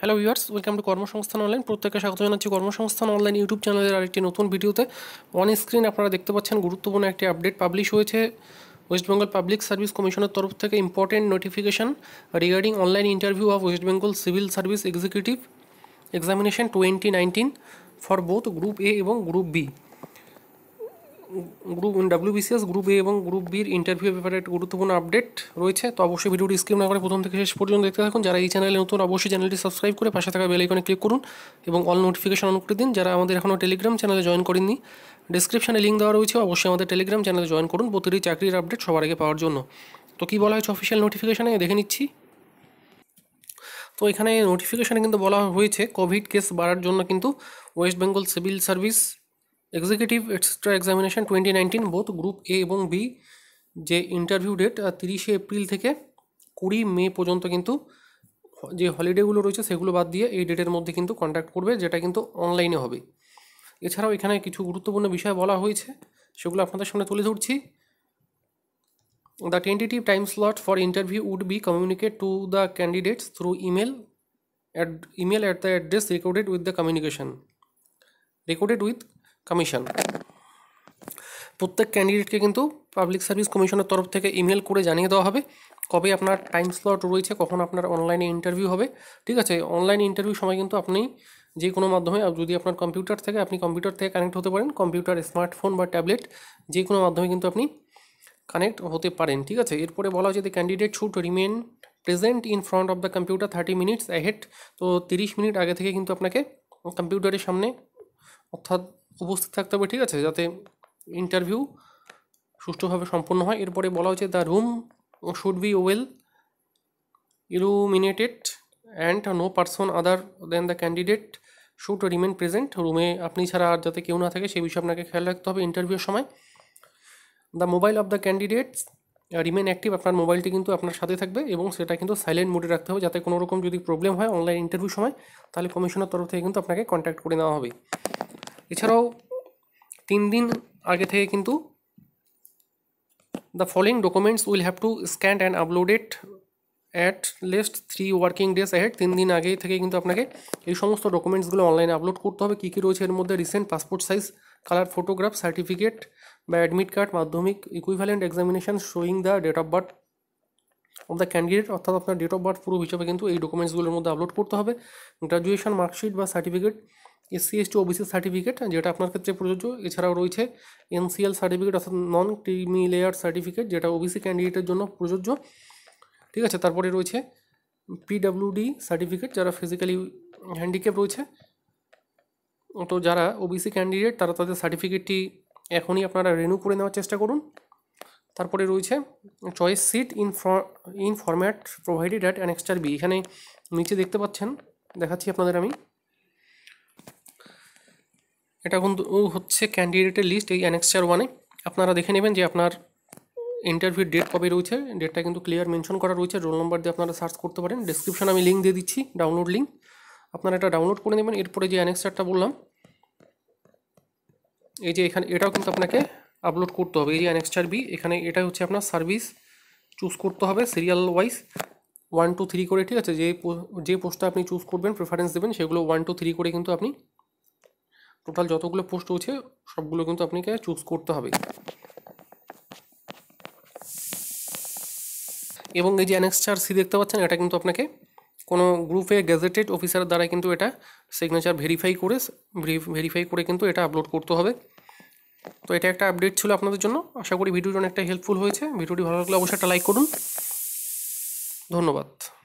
hello viewers welcome to Karmasangsthan online প্রত্যেককে স্বাগত জানাচ্ছি কর্মসংস্থান অনলাইন ইউটিউব চ্যানেলের আরেকটি নতুন ভিডিওতে অন স্ক্রিন আপনারা দেখতে পাচ্ছেন গুরুত্বপূর্ণ একটি আপডেট পাবলিশ হয়েছে ওয়েস্টবেঙ্গল পাবলিক সার্ভিস কমিশনের তরফ থেকে important notification regarding online interview of West Bengal civil service executive examination twenty nineteen for both group A এবং গ্রুপ বি গ্রুপ ডাব্লিউবিসিএস মানে গ্রুপ এ এবং গ্রুপ বির ইন্টারভিউ ব্যাপারে একটা গুরুত্বপূর্ণ আপডেট রয়েছে তো অবশ্যই ভিডিওটি স্ক্রিপ না করে প্রথম থেকে শেষ পর্যন্ত দেখতে থাকুন যারা এই চ্যানেলে নতুন অবশ্যই চ্যানেলটি সাবস্ক্রাইব করে পাশে থাকা বেল আইকনে ক্লিক করুন এবং অল নোটিফিকেশন অন করে দিন যারা আমাদের এখনও টেলিগ্রাম চ্যানেলে জয়েন করেননি ডিসক্রিপশনে লিঙ্ক দেওয়া রয়েছে অবশ্যই আমাদের টেলিগ্রাম চ্যানেলে জয়েন করুন প্রতিটি চাকরির আপডেট সবার আগে পাওয়ার জন্য তো কী বলা হয়েছে অফিসিয়াল নোটিফিকেশানে দেখে নিচ্ছি তো এখানে নোটিফিকেশানে কিন্তু বলা হয়েছে কোভিড কেস বাড়ার জন্য কিন্তু West Bengal civil service executive extra examination twenty nineteen both group A এবং বি যে ইন্টারভিউ ডেট তিরিশে এপ্রিল থেকে কুড়ি মে পর্যন্ত কিন্তু যে হলিডেগুলো রয়েছে সেগুলো বাদ দিয়ে এই ডেটের মধ্যে কিন্তু কন্ট্যাক্ট করবে যেটা কিন্তু অনলাইনে হবে এছাড়াও এখানে কিছু গুরুত্বপূর্ণ বিষয় বলা হয়েছে সেগুলো আপনাদের সামনে তুলে ধরছি the tentative time slot for interview would be communicate to the candidates through email add email at the address recorded with the communication recorded with commission প্রত্যেক ক্যান্ডিডেটকে কিন্তু পাবলিক সার্ভিস কমিশনের তরফ থেকে ইমেল করে জানিয়ে দেওয়া হবে কবে আপনার টাইম স্লট রয়েছে কখন আপনার অনলাইনে ইন্টারভিউ হবে ঠিক আছে অনলাইন ইন্টারভিউ সময় কিন্তু আপনি যে কোনো মাধ্যমে যদি আপনার কম্পিউটার থেকে আপনি কম্পিউটার থেকে কানেক্ট হতে পারেন কম্পিউটার স্মার্টফোন বা ট্যাবলেট যে কোনো মাধ্যমে কিন্তু আপনি কানেক্ট হতে পারেন ঠিক আছে এরপরে বলা হয়েছে যে candidate should remain present in front of the computer thirty minutes ahead তো তিরিশ মিনিট আগে থেকে কিন্তু আপনাকে কম্পিউটারের সামনে অর্থাৎ উপস্থিত থাকতে হবে ঠিক আছে যাতে ইন্টারভিউ সুষ্ঠুভাবে সম্পন্ন হয় এরপরে বলা হয়েছে the room should be well illuminated and no person other than the candidate should remain present রুমে আপনি ছাড়া আর যাতে কেউ না থাকে সেই বিষয়ে আপনাকে খেয়াল রাখতে হবে ইন্টারভিউর সময় the mobile of the candidates remain active আপনার মোবাইলটি কিন্তু আপনার সাথে থাকবে এবং সেটা কিন্তু সাইলেন্ট মোডে রাখতে হবে যাতে কোনো রকম যদি প্রবলেম হয় অনলাইন ইন্টারভিউ সময় তাহলে কমিশনের তরফ থেকে কিন্তু আপনাকে কন্ট্যাক্ট করে নেওয়া হবে এছাড়াও তিন দিন আগে থেকে কিন্তু the following documents will have to scan and uploaded at least three working days ahead তিন দিন আগে থেকে কিন্তু আপনাকে এই সমস্ত ডকুমেন্টসগুলো অনলাইনে আপলোড করতে হবে কী কী রয়েছে এর মধ্যে recent passport size colour photograph certificate বা admit card Madhyamik equivalent examination showing the date of birth of the candidate অর্থাৎ আপনার ডেট অফ বার্থ প্রুফ হিসাবে কিন্তু এই ডকুমেন্টসগুলোর মধ্যে আপলোড করতে হবে গ্রাজুয়েশন মার্কশিট বা certificate SC ST OBC certificate যেটা আপনার ক্ষেত্রে প্রযোজ্য এছাড়াও রয়েছে এনসিএল সার্টিফিকেট অর্থাৎ নন ক্রিমি লেয়ার সার্টিফিকেট যেটা ওবিসি ক্যান্ডিডেটের জন্য প্রযোজ্য ঠিক আছে তারপরে রয়েছে পিডাব্লিউডি সার্টিফিকেট যারা ফিজিক্যালি হ্যান্ডিক্যাপ রয়েছে তো যারা ওবিসি ক্যান্ডিডেট তারা তাদের সার্টিফিকেটটি এখনই আপনারা রিনিউ করে নেওয়ার চেষ্টা করুন তারপরে রয়েছে choice seat in in format provided at এক্সটার বি এখানে নিচে দেখতে পাচ্ছেন দেখাচ্ছি আপনাদের আমি এটা কিন্তু হচ্ছে ক্যান্ডিডেটের লিস্ট এই অ্যানেক্সচার ওয়ানে আপনারা দেখে নেবেন যে আপনার ইন্টারভিউ ডেট কবে রয়েছে ডেটটা কিন্তু ক্লিয়ার মেনশন করা রয়েছে রোল নম্বর দিয়ে আপনারা সার্চ করতে পারেন ডিসক্রিপশান আমি লিঙ্ক দিয়ে দিচ্ছি ডাউনলোড লিঙ্ক আপনারা এটা ডাউনলোড করে নেবেন এরপরে যে অ্যানেক্সচারটা বললাম এই যে এখানে এটাও কিন্তু আপনাকে আপলোড করতে হবে এই যে অ্যানেক্সচার বি এখানে এটা হচ্ছে আপনার সার্ভিস চুজ করতে হবে serial wise one two three করে ঠিক আছে যে যে পোস্টটা আপনি চুজ করবেন প্রেফারেন্স দেবেন সেগুলো ওয়ান টু থ্রি করে কিন্তু আপনি টোটাল যতগুলো পোস্ট রয়েছে সবগুলো কিন্তু আপনাকে চুজ করতে হবে এবং এই যে অ্যানেক্সচার সি দেখতে পাচ্ছেন এটা কিন্তু আপনাকে কোনো গ্রুপে গ্যাজেটেড অফিসারের দ্বারা কিন্তু এটা সিগনেচার ভেরিফাই করে ভেরিফাই করে কিন্তু এটা আপলোড করতে হবে তো এটা একটা আপডেট ছিল আপনাদের জন্য আশা করি ভিডিওটি অনেকটা হেল্পফুল হয়েছে ভিডিওটি ভালো লাগলে অবশ্যই একটা লাইক করুন ধন্যবাদ